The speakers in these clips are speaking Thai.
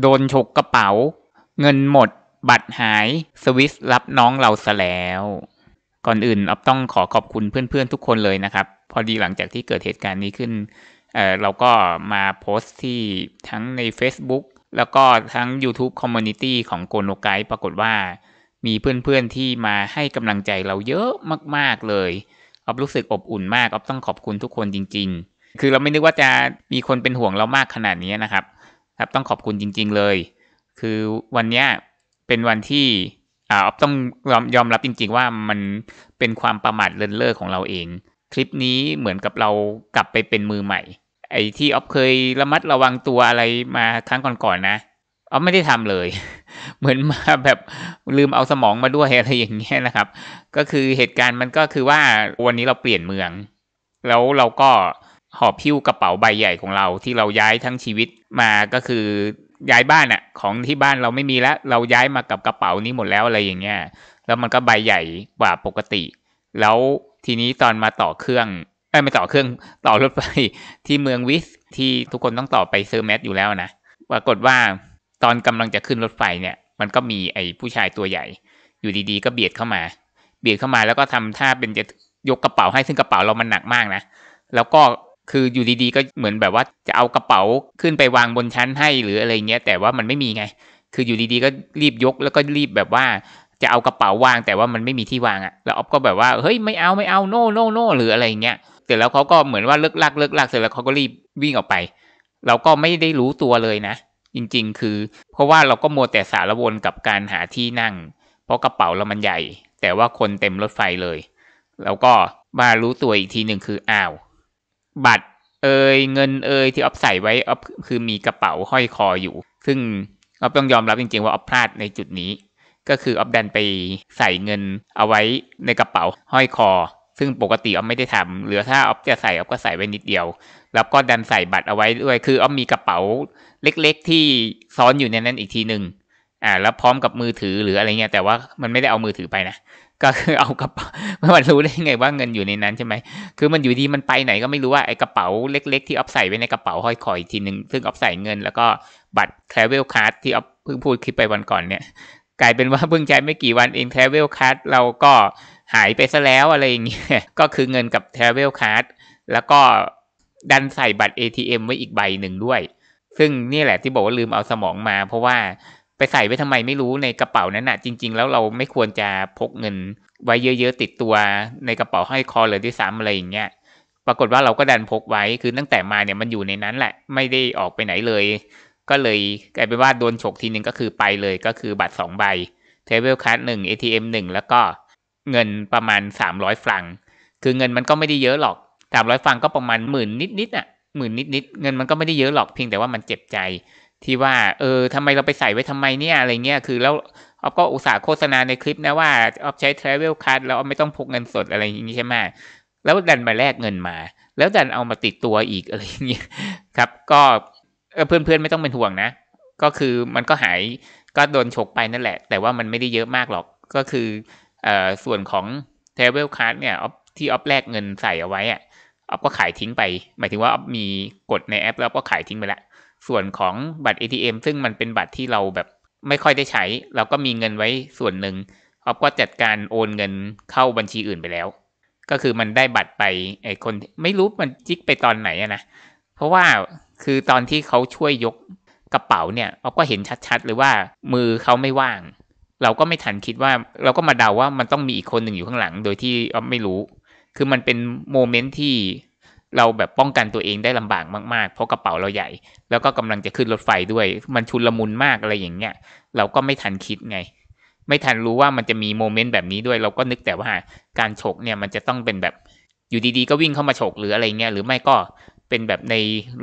โดนฉกกระเป๋า เงินหมด บัตรหายสวิส รับน้องเราซะแล้วก่อนอื่นอับต้องขอขอบคุณเพื่อนๆทุกคนเลยนะครับ พอดีหลังจากที่เกิดเหตุการณ์นี้ขึ้นเเราก็มาโพสต์ที่ทั้งใน Facebook แล้วก็ทั้ง YouTube Community ของโกโนไกปรากฏว่า มีเพื่อนๆที่มาให้กำลังใจเราเยอะมากๆเลยออฟรู้สึกอบอุ่นมากออฟต้องขอบคุณทุกคนจริง ๆ คือเราไม่นึกว่าจะมีคนเป็นห่วงเรามากขนาดนี้นะครับครับต้องขอบคุณจริง ๆ เลย คือวันนี้เป็นวันที่อ่าต้องยอมยอมรับจริง ๆ ว่ามันเป็นความประมาทเลินเล่อของเราเอง คลิปนี้เหมือนกับเรากลับไปเป็นมือใหม่ ไอ้ที่ออฟเคยระมัดระวังตัวอะไรมาครั้งก่อนๆนะออฟไม่ได้ทำเลย เหมือนมาแบบลืมเอาสมองมาด้วยอะไรอย่างเงี้ยนะครับ ก็คือเหตุการณ์มันก็คือว่าวันนี้เราเปลี่ยนเมือง แล้วเราก็หอบพิ้วกระเป๋าใบใหญ่ของเราที่เราย้ายทั้งชีวิตมาก็คือย้ายบ้านอะของที่บ้านเราไม่มีแล้วเราย้ายมากับกระเป๋านี้หมดแล้วอะไรอย่างเงี้ยแล้วมันก็ใบใหญ่กว่าปกติ แล้วทีนี้ตอนมาต่อเครื่องไม่ต่อเครื่องต่อรถไฟที่เมืองวิสที่ทุกคนต้องต่อไปเซอร์แมทอยู่แล้วนะปรากฏว่าตอนกำลังจะขึ้นรถไฟเนี่ยมันก็มีไอ้ผู้ชายตัวใหญ่ อยู่ดีๆ ก็เบียดเข้ามา เบียดเข้ามาแล้วก็ทำท่าเป็นจะยกกระเป๋าให้ซึ่งกระเป๋าเรามันหนักมากนะแล้วก็คืออยู่ดีๆก็เหมือนแบบว่าจะเอากระเป๋าขึ้นไปวางบนชั้นให้หรืออะไรเงี้ย แต่ว่ามันไม่มีไง คืออยู่ดีๆก็รีบยกแล้วก็รีบแบบว่าจะเอากระเป๋าวาง แต่ว่ามันไม่มีที่วางอะ่ะแล้วออฟก็แบบว่าเฮ้ยไม่เอาไม่เอาโนโนโนหรืออะไรเงี้ยเสร็จแล้วเขาก็เหมือนว่าเลิกลากเลิกลากเสร็จแล้วเขาก็รีบวิ่งออกไป เราก็ไม่ได้รู้ตัวเลยนะ จริง ๆ คือ เพราะว่าเราก็มัวแต่สารวนกับการหาที่นั่ง เพราะกระเป๋าเรามันใหญ่ แต่ว่าคนเต็มรถไฟเลย แล้วก็มารู้ตัวอีกทีหนึ่งคืออ้าวบัตรเอยเงินเอยที่ออฟใส่ไว้ออฟคือมีกระเป๋าห้อยคออยู่ ซึ่งออฟต้องยอมรับจริง ๆ ว่าออฟพลาดในจุดนี้ ก็คือออฟดันไปใส่เงินเอาไว้ในกระเป๋าห้อยคอ ซึ่งปกติออฟไม่ได้ทำ หรือถ้าออฟจะใส่ออฟก็ใส่ไว้นิดเดียว แล้วก็ดันใส่บัตรเอาไว้ด้วยคือออฟมีกระเป๋าเล็กๆ ที่ซ้อนอยู่ในนั้นอีกทีหนึ่งอ่าแล้วพร้อมกับมือถือหรืออะไรเงี้ยแต่ว่ามันไม่ได้เอามือถือไปนะก็คือเอากระเป๋าไม่รู้ได้ยังไงว่าเงินอยู่ในนั้นใช่ไหมคือมันอยู่ดีมันไปไหนก็ไม่รู้ว่าไอ้กระเป๋าเล็กๆที่ออฟใส่ไว้ในกระเป๋าห้อยคอยทีหนึ่งซึ่งออฟใส่เงินแล้วก็บัตรทราเวลคัสที่ออฟเพิ่งพูดคลิปไปวันก่อนเนี่ย กลายเป็นว่าเพิ่งใช้ไม่กี่วันเองทราเวลคัสเราก็หายไปซะแล้วอะไรอย่างเงี้ยก็คือเงินกับทราเวลคัสแล้วก็ดันใส่บัตร ATM ไว้อีกใบหนึ่งด้วย ซึ่งนี่แหละที่บอกว่าลืมเอาสมองมา เพราะว่าไปใส่ไว้ทำไมไม่รู้ในกระเป๋านั้นนะ่ะจริงๆแล้วเราไม่ควรจะพกเงินไว้เยอะๆติดตัวในกระเป๋าห้อยคอเลยด้วยซ้ำอะไรอย่างเงี้ยปรากฏว่าเราก็ดันพกไว้ คือตั้งแต่มาเนี่ยมันอยู่ในนั้นแหละไม่ได้ออกไปไหนเลย ก็เลยกลายเป็นว่าโดนฉกทีนึงก็คือไปเลยก็คือบัตร2ใบเทเบิลคัสหนึ่ง ATM หนึ่งแล้วก็เงินประมาณ 300ฟรังคือเงินมันก็ไม่ได้เยอะหรอก 300ฟรังก็ประมาณหมื่นนิดๆอ่ะหมื่นนิดๆเงินมันก็ไม่ได้เยอะหรอกเพียงแต่ว่ามันเจ็บใจที่ว่าเออทำไมเราไปใส่ไว้ทำไมเนี่ยอะไรเงี้ยคือแล้วออฟก็อุตส่าห์โฆษณาในคลิปนะว่าออฟใช้ Travel Card แล้วออฟไม่ต้องพกเงินสดอะไรอย่างงี้ใช่ไหมแล้วดันมาแลกเงินมา แล้วดันเอามาติดตัวอีกอะไรเงี้ยครับก็เพื่อนๆไม่ต้องเป็นห่วงนะ ก็คือมันก็หายก็โดนฉกไปนั่นแหละ แต่ว่ามันไม่ได้เยอะมากหรอกก็คืออส่วนของ Travel Card เนี่ยที่ออฟแลกเงินใส่เอาไว้อะออฟก็ขายทิ้งไป หมายถึงว่าออฟมีกดในแอป แล้วก็ขายทิ้งไปละส่วนของบัตร ATM ซึ่งมันเป็นบัตรที่เราแบบไม่ค่อยได้ใช้ เราก็มีเงินไว้ส่วนหนึ่งออฟก็จัดการโอนเงินเข้าบัญชีอื่นไปแล้ว ก็คือมันได้บัตรไปไอคนไม่รู้มันจิกไปตอนไหนนะเพราะว่าคือตอนที่เขาช่วยยกกระเป๋าเนี่ยออฟก็เห็นชัดๆเลยว่ามือเขาไม่ว่าง เราก็ไม่ทันคิดว่า เราก็มาเดาว่ามันต้องมีอีกคนหนึ่งอยู่ข้างหลัง โดยที่ออฟไม่รู้คือมันเป็นโมเมนต์ที่เราแบบป้องกันตัวเองได้ลำบากมากๆเพราะกระเป๋าเราใหญ่ แล้วก็กำลังจะขึ้นรถไฟด้วย มันชุนลมุนมากอะไรอย่างเงี้ยเราก็ไม่ทันคิดไงไม่ทันรู้ว่ามันจะมีโมเมนต์แบบนี้ด้วย เราก็นึกแต่ว่าการฉกเนี่ยมันจะต้องเป็นแบบอยู่ดีๆก็วิ่งเข้ามาฉกหรืออะไรเงี้ยหรือไม่ก็เป็นแบบใน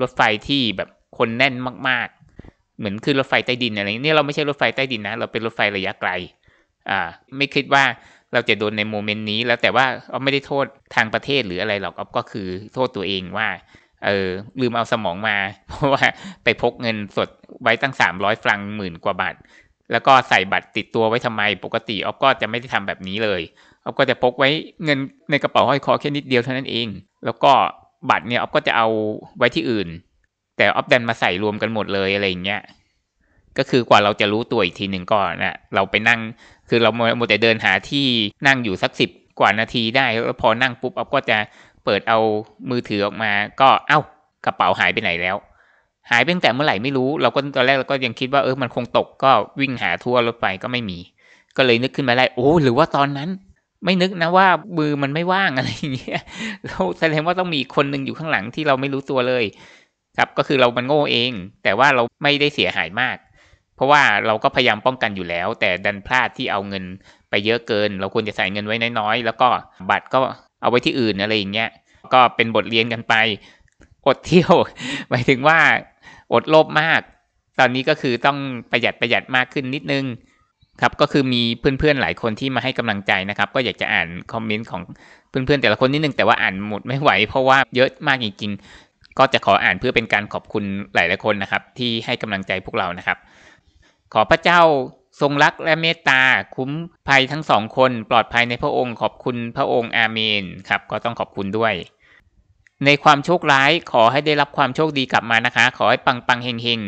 รถไฟที่แบบคนแน่นมาก ๆเหมือนคือรถไฟใต้ดินอะไรเนี่ยเราไม่ใช่รถไฟใต้ดินนะเราเป็นรถไฟระยะไกล อ่าไม่คิดว่าเราจะโดนในโมเมนต์นี้แล้วแต่ว่าเอาไม่ได้โทษทางประเทศหรืออะไรหรอกออก็คือโทษตัวเองว่าเออลืมเอาสมองมาเพราะว่าไปพกเงินสดไว้ตั้งสามร้อยฟรังหมื่นกว่าบาทแล้วก็ใส่บัตรติดตัวไว้ทำไมปกติออก็จะไม่ได้ทำแบบนี้เลยออก็จะพกไว้เงินในกระเป๋าห้อยคอแค่นิดเดียวเท่านั้นเอง แล้วก็บัตรเนี่ยออก็จะเอาไว้ที่อื่น แต่ออฟดันมาใส่รวมกันหมดเลยอะไรอย่างเงี้ยก็คือกว่าเราจะรู้ตัวอีกทีหนึ่งก็นะ เราไปนั่ง คือเราโมแต่เดินหาที่นั่งอยู่สักสิบกว่านาทีได้แล้วพอนั่งปุ๊บอ๊อฟก็จะเปิดเอามือถือออกมา ก็เอา้ากระเป๋าหายไปไหนแล้ว หายไปตั้งแต่เมื่อไหร่ไม่รู้ เราก็ตอนแรกเราก็ยังคิดว่าเออ มันคงตก ก็วิ่งหาทั่วรถไฟก็ไม่มี ก็เลยนึกขึ้นมาได้ โอ้ หรือว่าตอนนั้น ไม่นึกนะว่ามือมันไม่ว่างอะไรอย่างเงี้ยเราแสดงว่าต้องมีคนหนึ่งอยู่ข้างหลังที่เราไม่รู้ตัวเลย ครับก็คือเรามันโง่เอง แต่ว่าเราไม่ได้เสียหายมากเพราะว่าเราก็พยายามป้องกันอยู่แล้ว แต่ดันพลาดที่เอาเงินไปเยอะเกิน เราควรจะใส่เงินไว้น้อยๆ แล้วก็บัตรก็เอาไว้ที่อื่นอะไรอย่างเงี้ย ก็เป็นบทเรียนกันไป อดเที่ยว หมายถึงว่าอดโลภมาก ตอนนี้ก็คือต้องประหยัดประหยัดมากขึ้นนิดนึงครับ ก็คือมีเพื่อนๆ หลายคนที่มาให้กำลังใจนะครับ ก็อยากจะอ่านคอมเมนต์ของเพื่อนๆ แต่ละคนนิดนึง แต่ว่าอ่านหมดไม่ไหว เพราะว่าเยอะมากจริงๆ ก็จะขออ่านเพื่อเป็นการขอบคุณหลายๆ คนนะครับ ที่ให้กำลังใจพวกเรานะครับขอพระเจ้าทรงรักและเมตตา คุ้มภัยทั้งสองคนปลอดภัยในพระองค์ ขอบคุณพระองค์อาเมนครับ ก็ต้องขอบคุณด้วย ในความโชคร้ายขอให้ได้รับความโชคดีกลับมานะคะ ขอให้ปังปังเฮงเฮง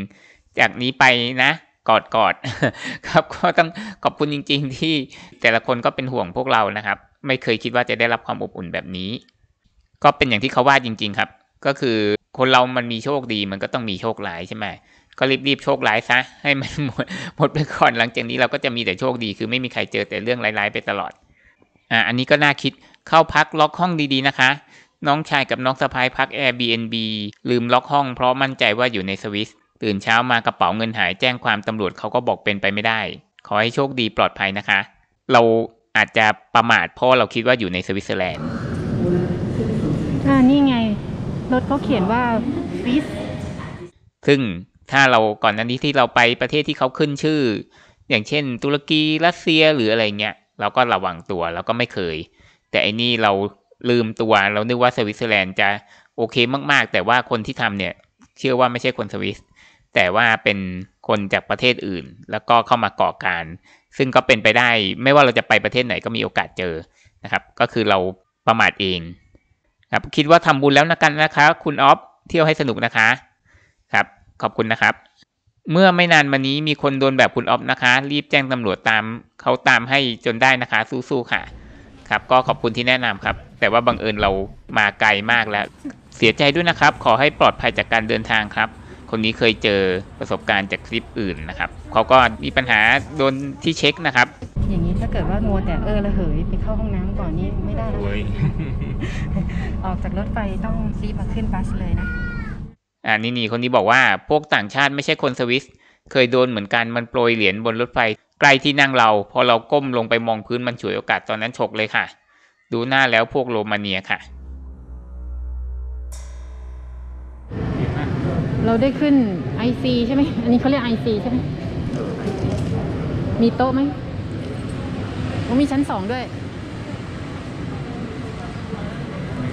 จากนี้ไปนะ กอดกอดครับก็ต้องขอบคุณจริง ๆ ที่แต่ละคนก็เป็นห่วงพวกเรานะครับ ไม่เคยคิดว่าจะได้รับความอบอุ่นแบบนี้ ก็เป็นอย่างที่เขาว่าจริงๆ ครับ ก็คือคนเรามันมีโชคดี มันก็ต้องมีโชคร้ายใช่ไหมก็รีบๆโชคร้ายซะ ให้มันหมดหมดไปก่อนหลังจากนี้เราก็จะมีแต่โชคดี คือไม่มีใครเจอแต่เรื่องร้าย ๆไปตลอด อ่า อันนี้ก็น่าคิดเข้าพักล็อกห้องดีๆนะคะ น้องชายกับน้องสะพายพัก Airbnb ลืมล็อกห้องเพราะมั่นใจว่าอยู่ในสวิสตื่นเช้ามากระเป๋าเงินหายแจ้งความตำรวจเขาก็บอกเป็นไปไม่ได้ ขอให้โชคดีปลอดภัยนะคะ เราอาจจะประมาทเพราะเราคิดว่าอยู่ในสวิตเซอร์แลนด์อ่านี่ไงรถเขาเขียนว่าสวิสซึ่งถ้าเราก่อนนน้นี้ที่เราไปประเทศที่เขาขึ้นชื่อ อย่างเช่นตุรกีรัสเซียหรืออะไรเงี้ยเราก็ระวังตัวแล้วก็ไม่เคย แต่อันนี้เราลืมตัวเรานึกว่าสวิตเซอร์แลนด์จะโอเคมากๆ แต่ว่าคนที่ทำเนี่ยเชื่อว่าไม่ใช่คนสวิสแต่ว่าเป็นคนจากประเทศอื่น แล้วก็เข้ามาก่อการ ซึ่งก็เป็นไปได้ ไม่ว่าเราจะไปประเทศไหนก็มีโอกาสเจอนะครับ ก็คือเราประมาทเองครับคิดว่าทำบุญแล้วนะกันนะคะ คุณออฟเที่ยวให้สนุกนะคะขอบคุณนะครับ เมื่อไม่นานมานี้มีคนโดนแบบคุณออฟนะคะ รีบแจ้งตำรวจตามเขาตามให้จนได้นะคะ สู้ๆค่ะ ครับ ก็ขอบคุณที่แนะนำครับ แต่ว่าบังเอิญเรามาไกลมากแล้ว เสียใจด้วยนะครับ ขอให้ปลอดภัยจากการเดินทางครับ คนนี้เคยเจอประสบการณ์จากคลิปอื่นนะครับเขาก็มีปัญหา โดนที่เช็คนะครับ อย่างนี้ถ้าเกิดว่ามัวแต่เออระเหย ไปเข้าห้องน้ำก่อนนี่ไม่ได้แล้วออกจากรถไฟต้องรีบมาขึ้นบัสเลยนะอ่านี่นี่คนนี้บอกว่าพวกต่างชาติไม่ใช่คนสวิส เคยโดนเหมือนกันมันโปรยเหรียญบนรถไฟใกล้ที่นั่งเรา พอเราก้มลงไปมองพื้นมันฉวยโอกาสตอนนั้นฉกเลยค่ะ ดูหน้าแล้วพวกโรมาเนียค่ะ เราได้ขึ้น IC ใช่ไหมอันนี้เขาเรียก IC ใช่ไหมมีโต๊ะไหมมีชั้นสองด้วย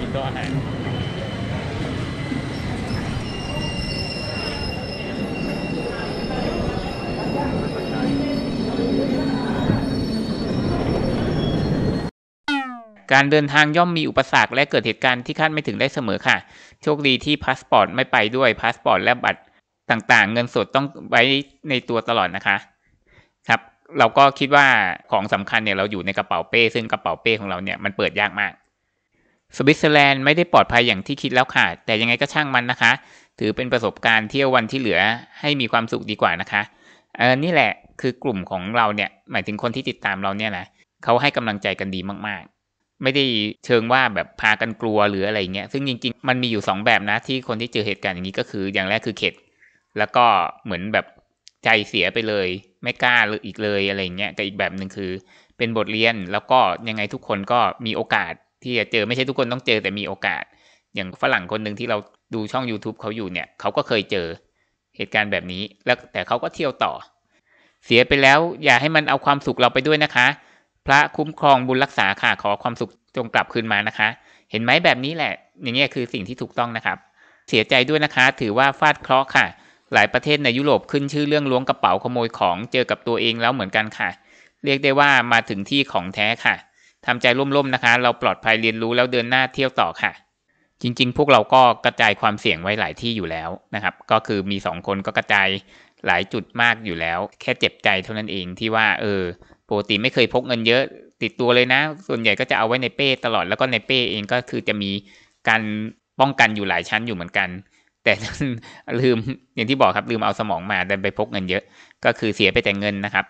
มีโต๊ะอะหรการเดินทางย่อมมีอุปสรรคและเกิดเหตุการณ์ที่คาดไม่ถึงได้เสมอค่ะโชคดีที่พาสปอร์ตไม่ไปด้วยพาสปอร์ตและบัตรต่างๆ เงินสดต้องไว้ในตัวตลอดนะคะ ครับ เราก็คิดว่าของสำคัญเนี่ยเราอยู่ในกระเป๋าเป้ซึ่งกระเป๋าเป้ของเราเนี่ย มันเปิดยากมากสวิตเซอร์แลนด์ไม่ได้ปลอดภัยอย่างที่คิดแล้วค่ะ แต่ยังไงก็ช่างมันนะคะ ถือเป็นประสบการณ์เที่ยววันที่เหลือให้มีความสุขดีกว่านะคะเออนี่แหละคือกลุ่มของเราเนี่ยหมายถึงคนที่ติดตามเราเนี่ยนะเขาให้กำลังใจกันดีมากๆ ไม่ได้เชิงว่าแบบพากันกลัวหรืออะไรเงี้ยซึ่งจริงๆมันมีอยู่2แบบนะที่คนที่เจอเหตุการณ์อย่างนี้ก็คืออย่างแรกคือเข็ดแล้วก็เหมือนแบบใจเสียไปเลยไม่กล้าอีกเลยอะไรเงี้ยกับอีกแบบหนึ่งคือ เป็นบทเรียนแล้วก็ยังไงทุกคนก็มีโอกาสที่จะเจอ ไม่ใช่ทุกคนต้องเจอแต่มีโอกาส อย่างฝรั่งคนหนึ่งที่เราดูช่อง YouTube เขาอยู่เนี่ยเขาก็เคยเจอเหตุการณ์แบบนี้แล้วแต่เขาก็เที่ยวต่อ เสียไปแล้วอย่าให้มันเอาความสุขเราไปด้วยนะคะ พระคุ้มครองบุญรักษาค่ะขอความสุขจงกลับคืนมานะคะ เห็นไหมแบบนี้แหละอย่างเงี้ยคือสิ่งที่ถูกต้องนะครับ เสียใจด้วยนะคะ ถือว่าฟาดเคราะห์ค่ะ หลายประเทศในยุโรปขึ้นชื่อเรื่องล้วงกระเป๋าขโมยของเจอกับตัวเองแล้วเหมือนกันค่ะ เรียกได้ว่ามาถึงที่ของแท้ค่ะทำใจร่มๆนะคะ เราปลอดภัยเรียนรู้แล้วเดินหน้าเที่ยวต่อค่ะจริงๆ พวกเราก็กระจายความเสี่ยงไว้หลายที่อยู่แล้วนะครับ ก็คือมี2คนก็กระจายหลายจุดมากอยู่แล้ว แค่เจ็บใจเท่านั้นเองที่ว่า เออปกติไม่เคยพกเงินเยอะ ติดตัวเลยนะ ส่วนใหญ่ก็จะเอาไว้ในเป้ตลอด แล้วก็ในเป้เองก็คือจะมีการป้องกันอยู่หลายชั้นอยู่เหมือนกัน แต่ลืมอย่างที่บอกครับ ลืมเอาสมองมาดันไปพกเงินเยอะ ก็คือเสียไปแต่เงินนะครับ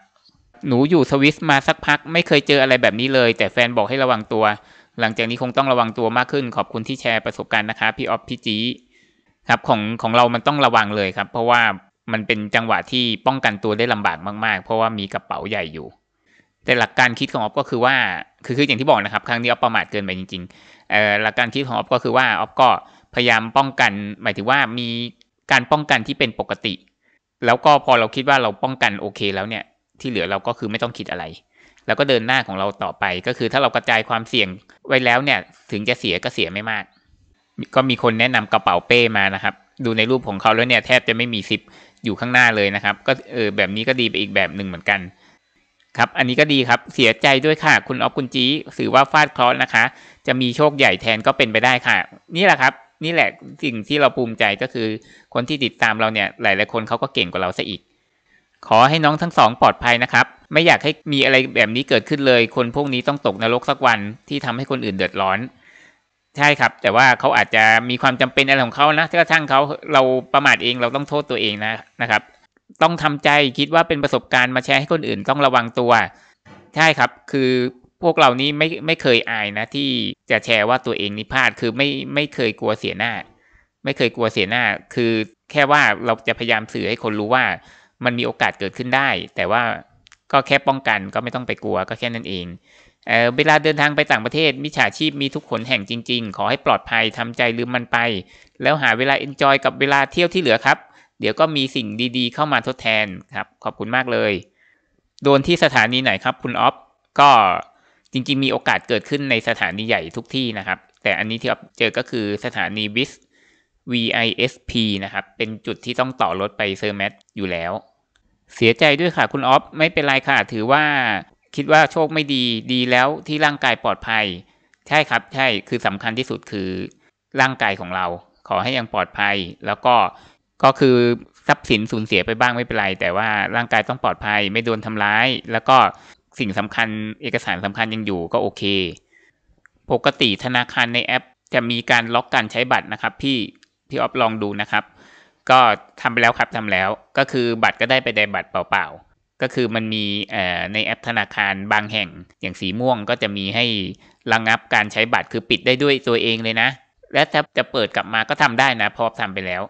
หนูอยู่สวิสมาสักพัก ไม่เคยเจออะไรแบบนี้เลย แต่แฟนบอกให้ระวังตัวหลังจากนี้คงต้องระวังตัวมากขึ้น ขอบคุณที่แชร์ประสบการณ์นะคะพี่ออฟพี่จีครับของของเรามันต้องระวังเลยครับ เพราะว่ามันเป็นจังหวะที่ป้องกันตัวได้ลำบากมาก ๆ เพราะว่ามีกระเป๋าใหญ่อยู่ แต่หลักการคิดของออฟก็คือว่าคือคืออย่างที่บอกนะครับครั้งนี้ออฟประมาทเกินไปจริงๆเอ่อหลักการคิดของออฟก็คือว่าออฟก็พยายามป้องกัน หมายถึงว่ามีการป้องกันที่เป็นปกติ แล้วก็พอเราคิดว่าเราป้องกันโอเค แล้วเนี่ย ที่เหลือเราก็คือไม่ต้องคิดอะไรแล้วก็เดินหน้าของเราต่อไป ก็คือถ้าเรากระจายความเสี่ยงไว้แล้วเนี่ยถึงจะเสียก็เสียไม่มาก ก็มีคนแนะนำกระเป๋าเป้มานะครับ ดูในรูปของเขาแล้วเนี่ยแทบจะไม่มีซิปอยู่ข้างหน้าเลยนะครับ ก็เออแบบนี้ก็ดีไปอีกแบบหนึ่งเหมือนกัน ครับอันนี้ก็ดีครับเสียใจด้วยค่ะคุณออฟคุณจีถือว่าฟาดคลอสนะคะ จะมีโชคใหญ่แทนก็เป็นไปได้ค่ะ นี่แหละครับ นี่แหละสิ่งที่เราภูมิใจก็คือคนที่ติดตามเราเนี่ย หลายหลายคนเขาก็เก่งกว่าเราซะอีก ขอให้น้องทั้งสองปลอดภัยนะครับไม่อยากให้มีอะไรแบบนี้เกิดขึ้นเลย คนพวกนี้ต้องตกนรกสักวันที่ทำให้คนอื่นเดือดร้อน ใช่ครับ แต่ว่าเขาอาจจะมีความจำเป็นอะไรของเขานะถ้ากระทั่งเขาเราประมาทเองเราต้องโทษตัวเองนะนะครับ ต้องทำใจคิดว่าเป็นประสบการณ์มาแชร์ให้คนอื่นต้องระวังตัวใช่ครับ คือพวกเรานี้ไม่ไม่เคยอายนะ ที่จะแชร์ว่าตัวเองนี่พลาดคือไม่ไม่เคยกลัวเสียหน้า ไม่เคยกลัวเสียหน้า คือแค่ว่าเราจะพยายามสื่อให้คนรู้ว่า มันมีโอกาสเกิดขึ้นได้ แต่ว่าก็แค่ป้องกันก็ไม่ต้องไปกลัวก็แค่นั้นเอง เออเวลาเดินทางไปต่างประเทศมิจฉาชีพมีทุกขนแห่งจริง ๆ ขอให้ปลอดภัยทำใจลืมมันไปแล้วหาเวลาเอนจอยกับเวลาเที่ยวที่เหลือครับ เดี๋ยวก็มีสิ่งดี ๆ เข้ามาทดแทนครับ ขอบคุณมากเลย โดนที่สถานีไหนครับ คุณออฟก็จริงๆ มีโอกาสเกิดขึ้นในสถานีใหญ่ทุกที่นะครับ แต่อันนี้ที่ออฟเจอก็คือสถานีวิส VISP นะครับ เป็นจุดที่ต้องต่อรถไปเซอร์แมทอยู่แล้วเสียใจด้วยค่ะคุณออฟไม่เป็นไรค่ะ ถือว่าคิดว่าโชคไม่ดีดีแล้วที่ร่างกายปลอดภัย ใช่ครับใช่คือสำคัญที่สุด คือร่างกายของเรา ขอให้ยังปลอดภัย แล้วก็ก็คือทรัพย์สินสูญเสียไปบ้างไม่เป็นไร แต่ว่าร่างกายต้องปลอดภัยไม่โดนทำร้าย แล้วก็สิ่งสำคัญเอกสารสำคัญยังอยู่ก็โอเค ปกติธนาคารในแอปจะมีการล็อกการใช้บัตรนะครับพี่พี่ออฟลองดูนะครับก็ทำไปแล้วครับทำแล้วก็คือบัตรก็ได้ไปได้บัตรเปล่าๆก็คือมันมีในแอปธนาคารบางแห่งอย่างสีม่วงก็จะมีให้ระงงับการใช้บัตรคือปิดได้ด้วยตัวเองเลยนะ และถ้าจะเปิดกลับมาก็ทำได้นะ พอทำไปแล้ว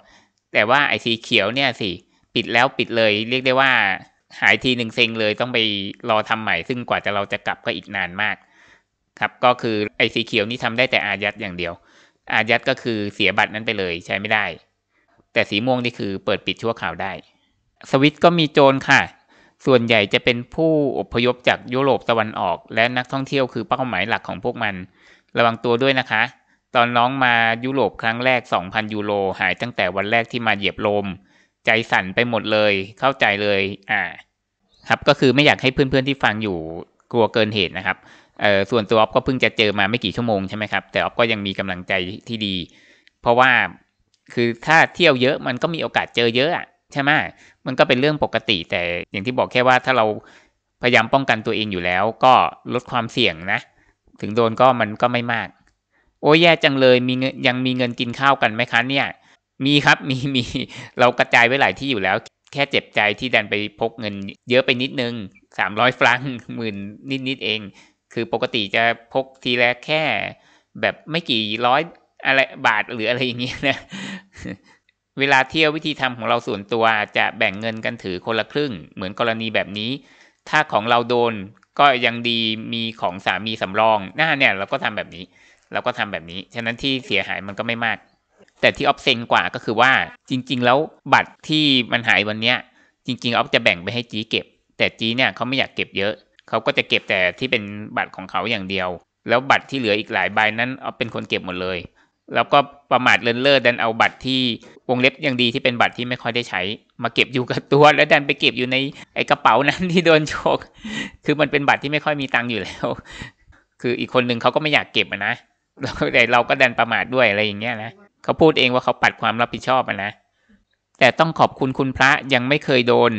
แต่ว่าไอสีเขียวเนี่ยสิปิดแล้วปิดเลย เรียกได้ว่าหายทีหนึ่งเซ็งเลยต้องไปรอทำใหม่ซึ่งกว่าจะเราจะกลับก็อีกนานมากครับก็คือไอสีเขียวนี่ทำได้แต่อายัดอย่างเดียวอายัดก็คือเสียบัตรนั้นไปเลยใช้ไม่ได้แต่สีม่วงนี่คือเปิดปิดชั่วคราวได้ สวิตก็มีโจรค่ะ ส่วนใหญ่จะเป็นผู้อพยพจากยุโรปตะวันออกและนักท่องเที่ยวคือเป้าหมายหลักของพวกมัน ระวังตัวด้วยนะคะ ตอนน้องมายุโรปครั้งแรก2,000ยูโรหาย ตั้งแต่วันแรกที่มาเหยียบลมใจสั่นไปหมดเลย เข้าใจเลยอ่า ครับก็คือไม่อยากให้เพื่อนๆ ที่ฟังอยู่กลัวเกินเหตุนะครับเออส่วนตัวออฟก็เพิ่งจะเจอมาไม่กี่ชั่วโมงใช่ไหมครับแต่ออฟก็ยังมีกำลังใจที่ดี เพราะว่าคือถ้าเที่ยวเยอะมันก็มีโอกาสเจอเยอะอะใช่ไหมมันก็เป็นเรื่องปกติ แต่อย่างที่บอกแค่ว่าถ้าเราพยายามป้องกันตัวเองอยู่แล้ว ก็ลดความเสี่ยงนะ ถึงโดนก็มันก็ไม่มาก โอ้ยแย่จังเลยมีเงินยังมีเงินกินข้าวกันไหมคะเนี่ย มีครับมีมีเรากระจายไว้หลายที่อยู่แล้ว แค่เจ็บใจที่ดันไปพกเงินเยอะไปนิดนึงสามร้อยฟรังหมื่นนิดนิดเอง คือปกติจะพกทีละแค่แบบไม่กี่ร้อยอะไรบาทหรืออะไรอย่างเงี้ยนะเวลาเที่ยววิธีทำของเราส่วนตัวจะแบ่งเงินกันถือคนละครึ่ง เหมือนกรณีแบบนี้ ถ้าของเราโดนก็ยังดีมีของสามีสำรองหน้าเนี่ยเราก็ทำแบบนี้เราก็ทำแบบนี้ ฉะนั้นที่เสียหายมันก็ไม่มาก แต่ที่ออฟเซนกว่าก็คือว่า จริง ๆ แล้วบัตรที่มันหายวันเนี้ย จริง ๆออฟจะแบ่งไปให้จีเก็บ แต่จีเนี่ยเขาไม่อยากเก็บเยอะเขาก็จะเก็บแต่ที่เป็นบัตรของเขาอย่างเดียว แล้วบัตรที่เหลืออีกหลายใบนั้นออฟเป็นคนเก็บหมดเลยแล้วก็ประมาทเลินเล่อดันเอาบัตรที่วงเล็บยังดีที่เป็นบัตรที่ไม่ค่อยได้ใช้ มาเก็บอยู่กับตัว แล้วดันไปเก็บอยู่ในไอกระเป๋านั้นที่โดนโชก คือมันเป็นบัตรที่ไม่ค่อยมีตังค์อยู่แล้ว คืออีกคนหนึ่งเขาก็ไม่อยากเก็บนะแต่เราก็ดันประมาทด้วยอะไรอย่างเงี้ยนะเขาพูดเองว่าเขาปัดความรับผิดชอบนะ แต่ต้องขอบคุณคุณพระยังไม่เคยโดน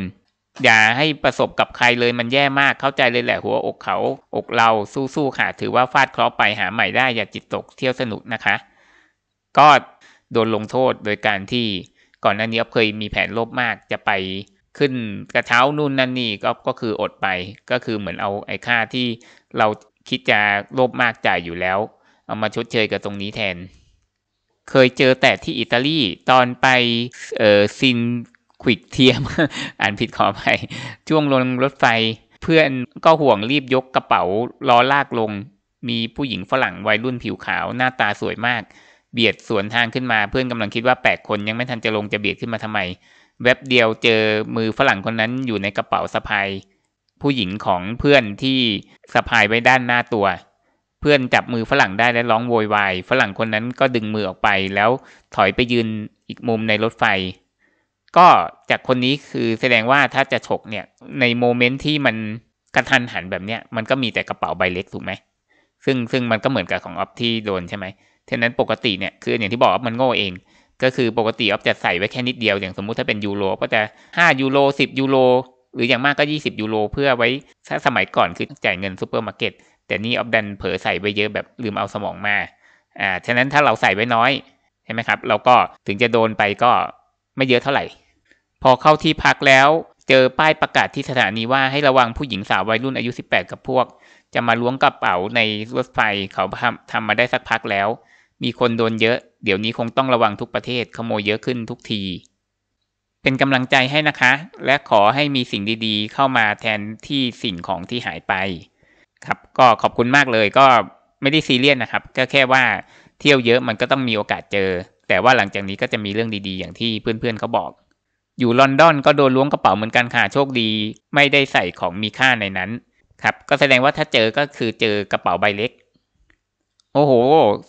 อย่าให้ประสบกับใครเลยมันแย่มากเข้าใจเลยแหละหัว อกเขาอกเราสู้ๆค่ะ ถือว่าฟาดเคราะห์ไปหาใหม่ได้อย่าจิตตกเที่ยวสนุกนะคะก็โดนลงโทษโดยการที่ก่อนหน้านี้เคยมีแผนลบมากจะไปขึ้นกระเช้านู่นนั่นนี่ก็ก็คืออดไปก็คือเหมือนเอาไอ้ค่าที่เราคิดจะลบมากจ่ายอยู่แล้ว เอามาชดเชยกับตรงนี้แทน เคยเจอแต่ที่อิตาลีตอนไปเออซินควิกเทียมอ่านผิดขอไปช่วงลงรถไฟ เพื่อนก็ห่วงรีบยกกระเป๋าล้อลากลงมีผู้หญิงฝรั่งวัยรุ่นผิวขาวหน้าตาสวยมากเบียดสวนทางขึ้นมาเพื่อนกำลังคิดว่าแปดคนยังไม่ทันจะลงจะเบียดขึ้นมาทำไมแวบเดียวเจอมือฝรั่งคนนั้นอยู่ในกระเป๋าสะพาย ผู้หญิงของเพื่อนที่สะพายไว้ด้านหน้าตัว เพื่อนจับมือฝรั่งได้และร้องโวยวายฝรั่งคนนั้นก็ดึงมือออกไปแล้วถอยไปยืนอีกมุมในรถไฟก็จากคนนี้คือแสดงว่าถ้าจะฉกเนี่ยในโมเมนต์ที่มันกระทันหันแบบเนี้ยมันก็มีแต่กระเป๋าใบเล็กถูกไหมซึ่งซึ่งมันก็เหมือนกับของออฟที่โดนใช่ไหมเทนนั้นปกติเนี่ยคืออย่างที่บอกมันโง่เอง ก็คือปกติออฟจะใส่ไว้แค่นิดเดียว อย่างสมมุติถ้าเป็นยูโรก็จะ5ยูโร10ยูโรหรืออย่างมากก็20ยูโรเพื่อไว้ถ้าสมัยก่อนคือจ่ายเงินซูเปอร์มาร์เก็ตแต่นี่ออฟดันเผลอใส่ไว้เยอะแบบลืมเอาสมองมาอ่าฉะนั้นถ้าเราใส่ไว้น้อยใช่ไหมครับเราก็ถึงจะโดนไปก็ไม่เยอะเท่าไหร่พอเข้าที่พักแล้วเจอป้ายประกาศที่สถานีว่าให้ระวังผู้หญิงสาววัยรุ่นอายุ18กับพวก จะมาล้วงกระเป๋าในรถไฟเขาทำทำมาได้สักพักแล้วมีคนโดนเยอะ เดี๋ยวนี้คงต้องระวังทุกประเทศ ขโมยเยอะขึ้นทุกที เป็นกำลังใจให้นะคะ และขอให้มีสิ่งดีๆเข้ามาแทนที่สิ่งของที่หายไปครับก็ขอบคุณมากเลยก็ไม่ได้ซีเรียสนะครับ ก็แค่ว่าเที่ยวเยอะมันก็ต้องมีโอกาสเจอ แต่ว่าหลังจากนี้ก็จะมีเรื่องดีๆ อย่างที่เพื่อนๆเขาบอก อยู่ลอนดอน ก็โดนล้วงกระเป๋าเหมือนกันค่ะโชคดี ไม่ได้ใส่ของมีค่าในนั้นครับก็แสดงว่าถ้าเจอก็คือเจอกระเป๋าใบเล็กโอ้โห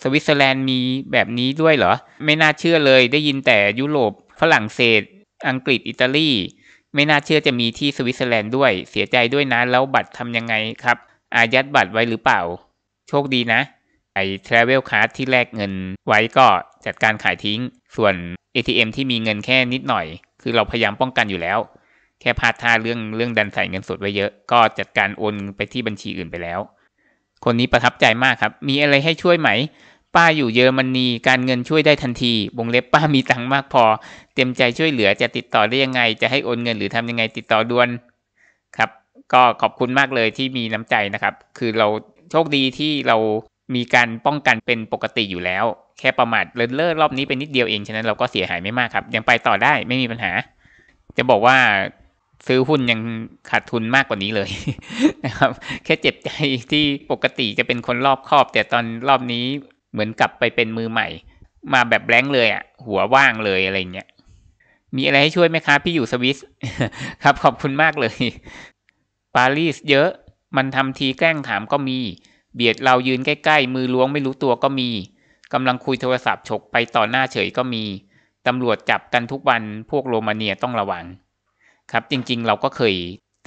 สวิตเซอร์แลนด์มีแบบนี้ด้วยเหรอ ไม่น่าเชื่อเลยได้ยินแต่ยุโรปฝรั่งเศส อังกฤษอิตาลี ไม่น่าเชื่อจะมีที่สวิตเซอร์แลนด์ด้วย เสียใจด้วยนะ แล้วบัตรทำยังไงครับ อายัดบัตรไว้หรือเปล่า โชคดีนะ ไอ้ราเวลคาร์ดที่แลกเงินไว้ก็จัดการขายทิ้ง ส่วน ATM ที่มีเงินแค่นิดหน่อย คือเราพยายามป้องกันอยู่แล้ว แค่พลาดท่าเรื่องเรื่องดันใส่เงินสดไว้เยอะก็จัดการโอนไปที่บัญชีอื่นไปแล้วคนนี้ประทับใจมากครับ มีอะไรให้ช่วยไหม ป้าอยู่เยอรมนี การเงินช่วยได้ทันทีวงเล็บป้ามีตังค์มากพอ เต็มใจช่วยเหลือ จะติดต่อได้ยังไง จะให้โอนเงินหรือทำยังไง ติดต่อด่วนครับ ก็ขอบคุณมากเลยที่มีน้ำใจนะครับ คือเราโชคดีที่เรามีการป้องกันเป็นปกติอยู่แล้ว แค่ประมาทเลินเล่อรอบนี้เป็นนิดเดียวเอง ฉะนั้นเราก็เสียหายไม่มากครับ ยังไปต่อได้ ไม่มีปัญหา จะบอกว่าซื้อหุ้นยังขาดทุนมากกว่านี้เลยนะครับแค่เจ็บใจที่ปกติจะเป็นคนรอบครอบ แต่ตอนรอบนี้เหมือนกลับไปเป็นมือใหม่ มาแบบแบงค์เลยอะ่ะ หัวว่างเลยอะไรเงี้ยมีอะไรให้ช่วยไหมคะพี่อยู่สวิสครับขอบคุณมากเลยปารีส เยอะ มันทำทีแกล้งถามก็มี เบียดเรายืนใกล้ ๆ มือล้วงไม่รู้ตัวก็มีกำลังคุยโทรศัพท์ฉกไปต่อหน้าเฉยก็มีตำรวจจับกันทุกวันพวกโรมาเนียต้องระวังครับจริง ๆเราก็เคย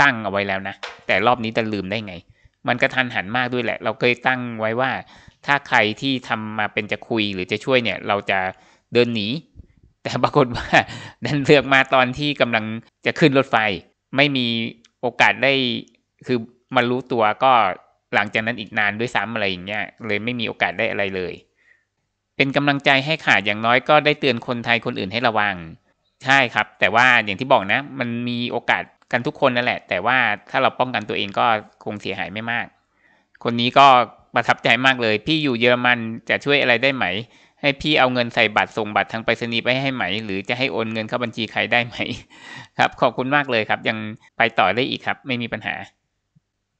ตั้งเอาไว้แล้วนะแต่รอบนี้จะลืมได้ไง มันกระทันหันมากด้วยแหละ เราเคยตั้งไว้ว่าถ้าใครที่ทำมาเป็นจะคุยหรือจะช่วยเนี่ยเราจะเดินหนีแต่ปรากฏว่าดันเลือกมาตอนที่กำลังจะขึ้นรถไฟ ไม่มีโอกาสได้ คือมารู้ตัวก็หลังจากนั้นอีกนานด้วยซ้ำอะไรอย่างเงี้ยเลยไม่มีโอกาสได้อะไรเลย เป็นกำลังใจให้ขาดอย่างน้อยก็ได้เตือนคนไทยคนอื่นให้ระวังใช่ครับแต่ว่าอย่างที่บอกนะ มันมีโอกาสกันทุกคนนั่นแหละ แต่ว่าถ้าเราป้องกันตัวเองก็คงเสียหายไม่มาก คนนี้ก็ประทับใจมากเลย พี่อยู่เยอรมันจะช่วยอะไรได้ไหม ให้พี่เอาเงินใส่บัตรส่งบัตรทางไปรษณีย์ไปให้ไหม หรือจะให้โอนเงินเข้าบัญชีใครได้ไหม ครับ ขอบคุณมากเลยครับ ยังไปต่อได้อีกครับ ไม่มีปัญหา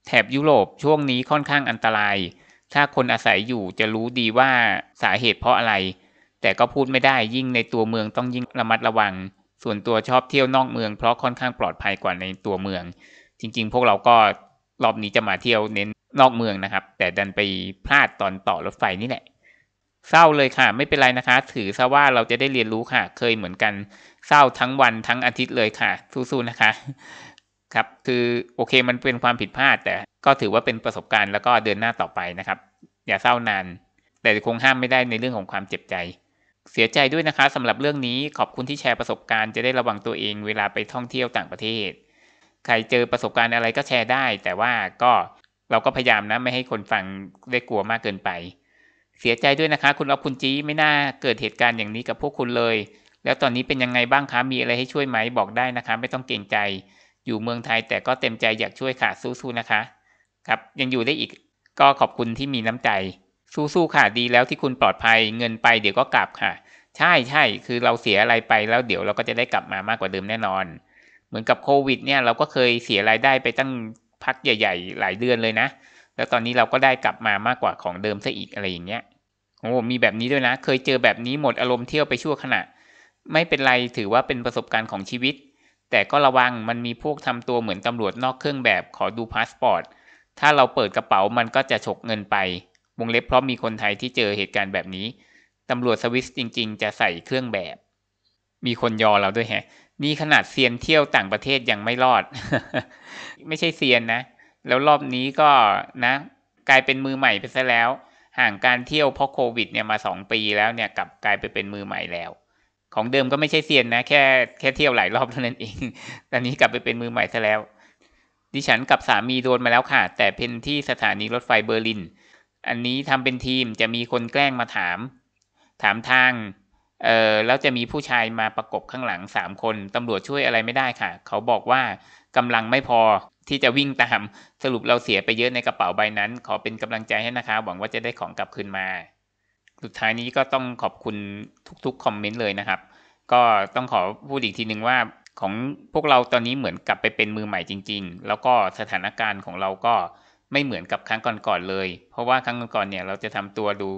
แถบยุโรปช่วงนี้ค่อนข้างอันตราย ถ้าคนอาศัยอยู่จะรู้ดีว่าสาเหตุเพราะอะไรแต่ก็พูดไม่ได้ยิ่งในตัวเมือง ต้องยิ่งระมัดระวัง ส่วนตัวชอบเที่ยวนอกเมือง เพราะค่อนข้างปลอดภัยกว่าในตัวเมือง จริง ๆ พวกเราก็รอบนี้จะมาเที่ยวเน้นนอกเมืองนะครับ แต่ดันไปพลาดตอนต่อรถไฟนี่แหละเศร้าเลยค่ะ ไม่เป็นไรนะคะ ถือซะว่าเราจะได้เรียนรู้ค่ะเคยเหมือนกันเศร้าทั้งวันทั้งอาทิตย์เลยค่ะสู้ๆนะคะ ครับ คือโอเคมันเป็นความผิดพลาด แต่ ก็ถือว่าเป็นประสบการณ์แล้วก็เดินหน้าต่อไปนะครับ อย่าเศร้านาน แต่คงห้ามไม่ได้ในเรื่องของความเจ็บใจเสียใจด้วยนะคะสำหรับเรื่องนี้ขอบคุณที่แชร์ประสบการณ์จะได้ระวังตัวเองเวลาไปท่องเที่ยวต่างประเทศ ใครเจอประสบการณ์อะไรก็แชร์ได้แต่ว่าก็เราก็พยายามนะไม่ให้คนฟังได้กลัวมากเกินไป เสียใจด้วยนะคะ คุณอับคุณจี้ไม่น่าเกิดเหตุการณ์อย่างนี้กับพวกคุณเลย แล้วตอนนี้เป็นยังไงบ้างคะมีอะไรให้ช่วยไหมบอกได้นะคะ ไม่ต้องเกรงใจ อยู่เมืองไทยแต่ก็เต็มใจอยากช่วยค่ะสู้ๆนะคะครับยังอยู่ได้อีกก็ขอบคุณที่มีน้ำใจสู้้ค่ะ ดีแล้วที่คุณปลอดภัย เงินไปเดี๋ยวก็กลับค่ะ ใช่ใช่ คือเราเสียอะไรไปแล้วเดี๋ยวเราก็จะได้กลับมามากกว่าเดิมแน่นอน เหมือนกับโควิดเนี่ยเราก็เคยเสียรายได้ไปตั้งพักใหญ่ๆ หลายเดือนเลยนะ แล้วตอนนี้เราก็ได้กลับมามากกว่าของเดิมซะอีกอะไรอย่างเงี้ย โอ้มีแบบนี้ด้วยนะ เคยเจอแบบนี้หมด อารมณ์เที่ยวไปชั่วขณะ ไม่เป็นไร ถือว่าเป็นประสบการณ์ของชีวิต แต่ก็ระวัง มันมีพวกทำตัวเหมือนตำรวจนอกเครื่องแบบ ขอดูพาสปอร์ต ถ้าเราเปิดกระเป๋า มันก็จะฉกเงินไปวงเล็บเพราะมีคนไทยที่เจอเหตุการณ์แบบนี้ ตำรวจสวิสจริง ๆ จะใส่เครื่องแบบ มีคนยอเราด้วยแฮะ นี่ขนาดเซียนเที่ยวต่างประเทศยังไม่รอด ไม่ใช่เซียนนะ แล้วรอบนี้ก็นะ กลายเป็นมือใหม่ไปซะแล้ว ห่างการเที่ยวเพราะโควิด เนี่ยมาสองปีแล้วเนี่ย กลับกลายไปเป็นมือใหม่แล้ว ของเดิมก็ไม่ใช่เซียนนะ แค่แค่เที่ยวหลายรอบเท่านั้นเอง ตอนนี้กลับไปเป็นมือใหม่ซะแล้ว ดิฉันกับสามีโดนมาแล้วค่ะ แต่เป็นที่สถานีรถไฟเบอร์ลินอันนี้ทำเป็นทีมจะมีคนแกล้งมาถาม ถามทางเออแล้วจะมีผู้ชายมาประกบข้างหลังสามคนตำรวจช่วยอะไรไม่ได้ค่ะ เขาบอกว่ากำลังไม่พอที่จะวิ่งตามสรุปเราเสียไปเยอะในกระเป๋าใบนั้นขอเป็นกำลังใจให้นะคะหวังว่าจะได้ของกลับคืนมา สุดท้ายนี้ก็ต้องขอบคุณทุกๆคอมเมนต์เลยนะครับ ก็ต้องขอพูดอีกทีหนึ่งว่าของพวกเราตอนนี้เหมือนกลับไปเป็นมือใหม่จริง ๆ แล้วก็สถานการณ์ของเราก็ไม่เหมือนกับครั้งก่อนๆเลย เพราะว่าครั้งก่อนๆเนี่ยเราจะทำตัวดู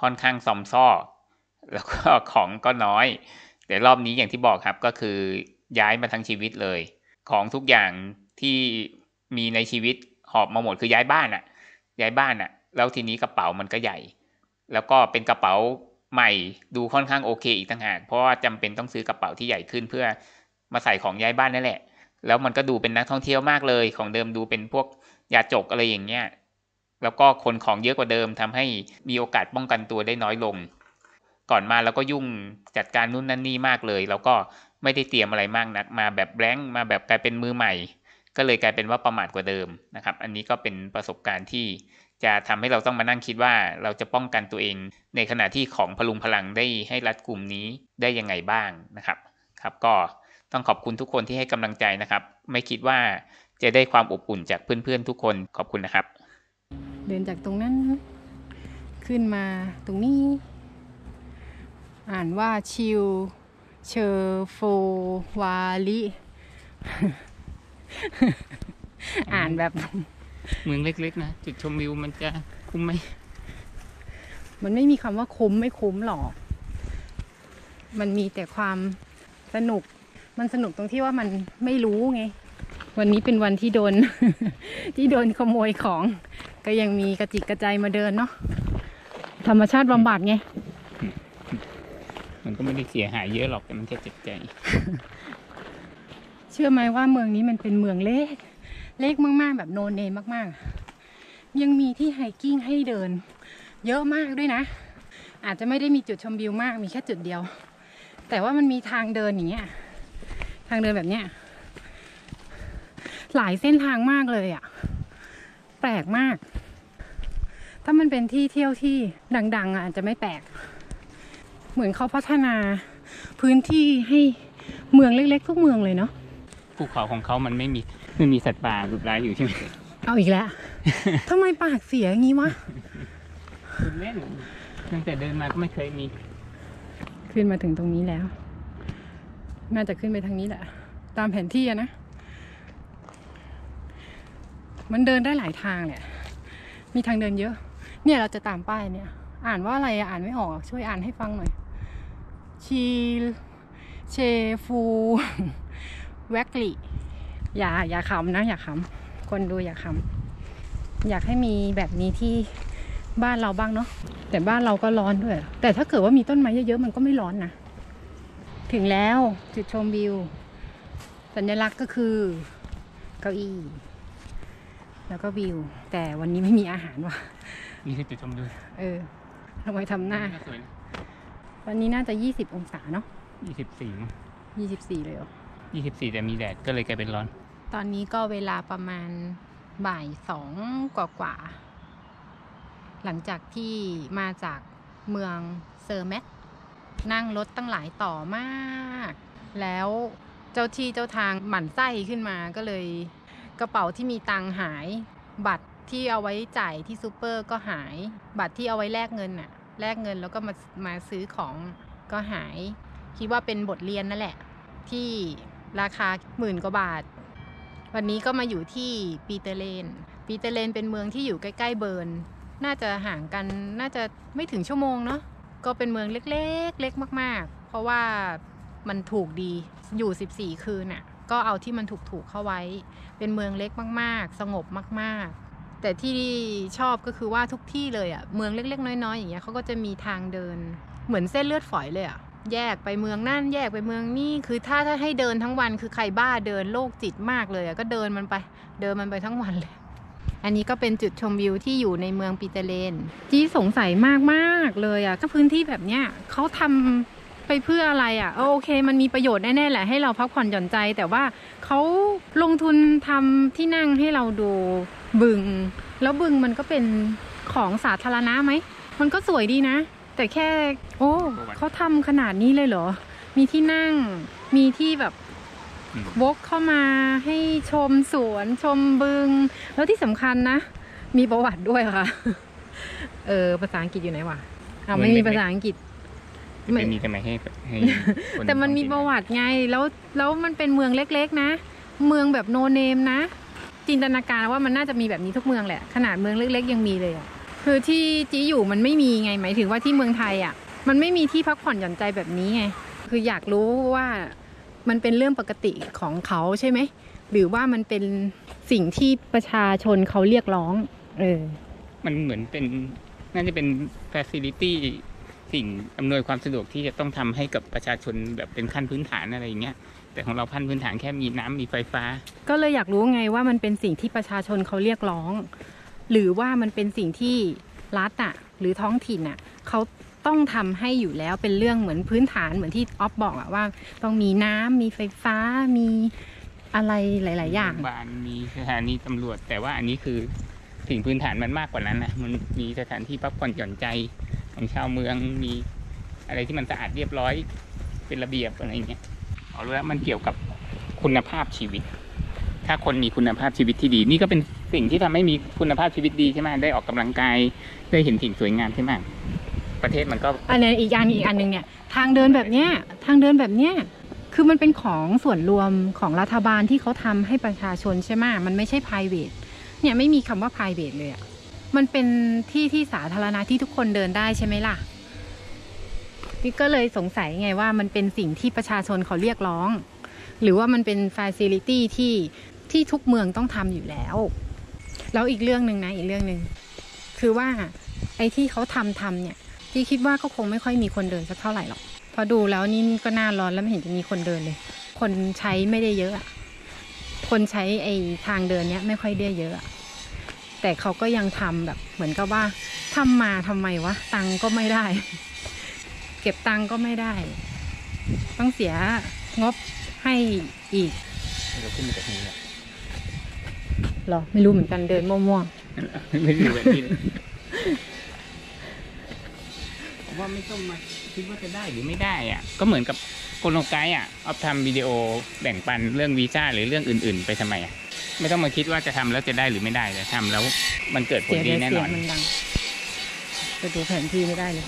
ค่อนข้างซอมซ่อ แล้วก็ของก็น้อย แต่รอบนี้อย่างที่บอกครับก็คือย้ายมาทั้งชีวิตเลย ของทุกอย่างที่มีในชีวิตหอบมาหมดคือย้ายบ้านอะย้ายบ้านอะแล้วทีนี้กระเป๋ามันก็ใหญ่ แล้วก็เป็นกระเป๋าใหม่ดูค่อนข้างโอเค อีกต่างหาก เพราะว่าจำเป็นต้องซื้อกระเป๋าที่ใหญ่ขึ้นเพื่อมาใส่ของย้ายบ้านนั่นแหละ แล้วมันก็ดูเป็นนักท่องเที่ยวมากเลย ของเดิมดูเป็นพวกยาจกอะไรอย่างเงี้ย แล้วก็คนของเยอะกว่าเดิม ทำให้มีโอกาสป้องกันตัวได้น้อยลง ก่อนมาเราก็ยุ่งจัดการนู่นนั่นนี่มากเลย แล้วก็ไม่ได้เตรียมอะไรมากนัก มาแบบแบงค์มาแบบกลายเป็นมือใหม่ ก็เลยกลายเป็นว่าประมาทกว่าเดิมนะครับ อันนี้ก็เป็นประสบการณ์ที่จะทำให้เราต้องมานั่งคิดว่าเราจะป้องกันตัวเอง ในขณะที่ของพลุงพลังได้ให้รัดกลุ่มนี้ได้ยังไงบ้างนะครับครับ ก็ต้องขอบคุณทุกคนที่ให้กำลังใจนะครับ ไม่คิดว่าจะได้ความอบอุ่นจากเพื่อน ๆ ทุกคนขอบคุณนะครับ เดินจากตรงนั้น ขึ้นมาตรงนี้ อ่านว่าชิวเชอโฟวาลิอ่านแบบเมืองเล็กๆ นะ จุดชมวิวมันจะคุ้มไหม มันไม่มีคำว่าคุ้มไม่คุ้มหรอก มันมีแต่ความสนุก มันสนุกตรงที่ว่ามันไม่รู้ไงวันนี้เป็นวันที่โดนที่โดนขโมยของ ก็ยังมีกระจิกกระใจมาเดินเนาะธรรมชาติบำบัดไงมันก็ไม่ได้เสียหายเยอะหรอกแต่มันแค่เจ็บใจเชื่อไหมว่าเมืองนี้มันเป็นเมืองเล็กเล็กมากๆแบบโนเนมมาก ๆ ยังมีที่ไฮกิ้งให้เดิน เยอะมากด้วยนะ อาจจะไม่ได้มีจุดชมวิวมากมีแค่จุดเดียว แต่ว่ามันมีทางเดินอย่างเงี้ยทางเดินแบบเนี้ยหลายเส้นทางมากเลยอะ่ะแปลกมาก ถ้ามันเป็นที่เที่ยวที่ดัง ๆอ่ะอาจจะไม่แปลกเหมือนเขาพัฒนาพื้นที่ให้เมืองเล็กๆทุกเมืองเลยเนาะภูเขาของเขามันไม่มีไม่มีสัตว์ป่ารุกร้ายอยู่ใช่ไหมเอาอีกแล้วทำไมปากเสียอย่างนี้วะคุณเล่น ตั้งแต่เดินมาก็ไม่เคยมี ขึ้นมาถึงตรงนี้แล้วน่าจะขึ้นไปทางนี้แหละตามแผนที่อะนะมันเดินได้หลายทางเหละยมีทางเดินเยอะ เนี่ยเราจะตามป้ายเนี่ย อ่านว่าอะไรอ่านไม่ออกช่วยอ่านให้ฟังหน่อย ชีลเชฟูแวกลีอย่าอย่าขำนะอย่าขำคนดูอย่าขำอยากให้มีแบบนี้ที่บ้านเราบ้างเนาะ แต่บ้านเราก็ร้อนด้วย แต่ถ้าเกิดว่ามีต้นไม้เยอะๆมันก็ไม่ร้อนนะ ถึงแล้วจุดชมวิว สัญลักษณ์ก็คือเก้าอี้แล้วก็วิว แต่วันนี้ไม่มีอาหารว่ะมีจุดชมด้วยเออทำไมทำหน้าวันนี้น่าจะ 20 องศาเนาะยี่สิบสี่24 เลยเหรอยี่สิบสี่แต่มีแดดก็เลยกลายเป็นร้อน ตอนนี้ก็เวลาประมาณ บ่ายสองกว่ากว่า หลังจากที่มาจากเมืองเซอร์แมท นั่งรถตั้งหลายต่อมาก แล้วเจ้าที่เจ้าทางหมั่นไส้ขึ้นมาก็เลยกระเป๋าที่มีตังหายบัตรที่เอาไว้จ่ายที่ซูเปอร์ก็หาย บัตรที่เอาไว้แลกเงินน่ะแลกเงินแล้วก็มามาซื้อของก็หาย คิดว่าเป็นบทเรียนนั่นแหละ ที่ราคาหมื่นกว่าบาท วันนี้ก็มาอยู่ที่ปีเตเลน ปีเตเลนเป็นเมืองที่อยู่ใกล้ๆ เบิร์นน่าจะห่างกันน่าจะไม่ถึงชั่วโมงเนาะก็เป็นเมืองเล็กๆเล็กมาก ๆ เพราะว่ามันถูกดีอยู่ 14 คืนอะก็เอาที่มันถูกๆเข้าไว้ เป็นเมืองเล็กมาก ๆ สงบมากๆ แต่ที่ชอบก็คือว่าทุกที่เลยอะ่ะ เมืองเล็กๆ น้อยๆอย่างเงี้ยเขาก็จะมีทางเดินเหมือนเส้นเลือดฝอยเลยอะ่ะ แยกไปเมืองนั่นแยกไปเมืองนี่คือถ้าถ้าให้เดินทั้งวันคือใครบ้าเดินโลกจิตมากเลยอะ่ะก็เดินมันไปเดินมันไปทั้งวันเลย อันนี้ก็เป็นจุดชมวิวที่อยู่ในเมืองปีเตเลนจี้สงสัยมากๆเลยอะ่ะก็พื้นที่แบบเนี้ยเขาทำไปเพื่ออะไรอะ่ะ โอเค มันมีประโยชน์แน่ๆแหละให้เราพักผ่อนหย่อนใจ แต่ว่าเขาลงทุนทำที่นั่งให้เราดูบึง แล้วบึงมันก็เป็นของสาธารณะไหม มันก็สวยดีนะ แต่แค่ โอ้เขาทำขนาดนี้เลยเหรอ มีที่นั่ง มีที่แบบวกเข้ามาให้ชมสวนชมบึง แล้วที่สำคัญนะ มีประวัติด้วยค่ะ เออ ภาษาอังกฤษอยู่ไหนวะอ่าไม่มีภาษาอังกฤษจนมีกันไหมให้ให้ แต่มันมีประวัติไง แล้วแล้วมันเป็นเมืองเล็ก ๆนะ เมืองแบบโนเนมนะ จินตนาการว่ามันน่าจะมีแบบนี้ทุกเมืองแหละ ขนาดเมืองเล็กๆยังมีเลยคือที่จีอยู่มันไม่มีไง หมายถึงว่าที่เมืองไทยอ่ะ มันไม่มีที่พักผ่อนหย่อนใจแบบนี้ไง คืออยากรู้ว่ามันเป็นเรื่องปกติของเขาใช่ไหม หรือว่ามันเป็นสิ่งที่ประชาชนเขาเรียกร้อง เออ มันเหมือนเป็นน่าจะเป็นฟ a c ลิตี้สิ่งอำนวยความสะดวกที่จะต้องทำให้กับประชาชนแบบเป็นขั้นพื้นฐานอะไรอย่างเงี้ยแต่ของเราพันพื้นฐานแค่มีน้ำมีไฟฟ้า ก็เลยอยากรู้ไงว่ามันเป็นสิ่งที่ประชาชนเขาเรียกร้อง หรือว่ามันเป็นสิ่งที่รัฐอ่ะหรือท้องถิ่นอ่ะเขาต้องทำให้อยู่แล้วเป็นเรื่องเหมือนพื้นฐานเหมือนที่ออฟบอกอ่ะว่าต้องมีน้ำมีไฟฟ้ามีอะไรหลายๆอย่างบ้านมีสถานีตำรวจ แต่ว่าอันนี้คือสิ่งพื้นฐานมันมากกว่านั้นนะมันมีสถานที่พักผ่อนหย่อนใจของชาวเมืองมีอะไรที่มันสะอาดเรียบร้อย เป็นระเบียบอะไรอย่างเงี้ยเอาแล้วมันเกี่ยวกับคุณภาพชีวิต ถ้าคนมีคุณภาพชีวิตที่ดีนี่ก็เป็นสิ่งที่ทำให้มีคุณภาพชีวิตดีใช่ไหมได้ออกกำลังกายได้เห็นสิ่งสวยงามใช่ไหมประเทศมันก็อันนี้อีกอันอีกอันหนึ่งเนี่ย ทางเดินแบบเนี้ยทางเดินแบบเนี้ย คือมันเป็นของส่วนรวมของรัฐบาลที่เขาทำให้ประชาชนใช่ไหมมันไม่ใช่ private เนี่ยไม่มีคำว่า private เลยอะมันเป็นที่ที่สาธารณะที่ทุกคนเดินได้ใช่ไหมล่ะนี่ก็เลยสงสัยไงว่ามันเป็นสิ่งที่ประชาชนเขาเรียกร้อง หรือว่ามันเป็นฟาซิลิตี้ที่ที่ทุกเมืองต้องทำอยู่แล้ว แล้วอีกเรื่องหนึ่งนะอีกเรื่องหนึ่ง คือว่าไอ้ที่เขาทำทำเนี่ย ที่คิดว่าก็คงไม่ค่อยมีคนเดินสักเท่าไหร่หรอก พอดูแล้วนี่ก็น่าร้อนแล้วไม่เห็นจะมีคนเดินเลย คนใช้ไม่ได้เยอะ คนใช้ไอ้ทางเดินเนี้ยไม่ค่อยได้เยอะแต่เขาก็ยังทำแบบเหมือนกับว่าทำมาทำไมวะตังก็ไม่ได้ เก็บตังก็ไม่ได้ต้องเสียงบให้อีกเราขึ้นมาจากนี้หรอไม่รู้เหมือนกันเดินมั่วๆไม่รู้แบบนี้ว่าไม่ต้องมาคิดว่าจะได้หรือไม่ได้ อ่ะ ก็เหมือนกับคนลงไกด์อ่ะออฟทำวิดีโอแบ่งปันเรื่องวีซ่าหรือเรื่องอื่น ๆ ไปทำไมอ่ะไม่ต้องมาคิดว่าจะทำแล้วจะได้หรือไม่ได้แต่ทำแล้วมันเกิดผลดีแน่นอนมันดังดูแผนที่ไม่ได้เลย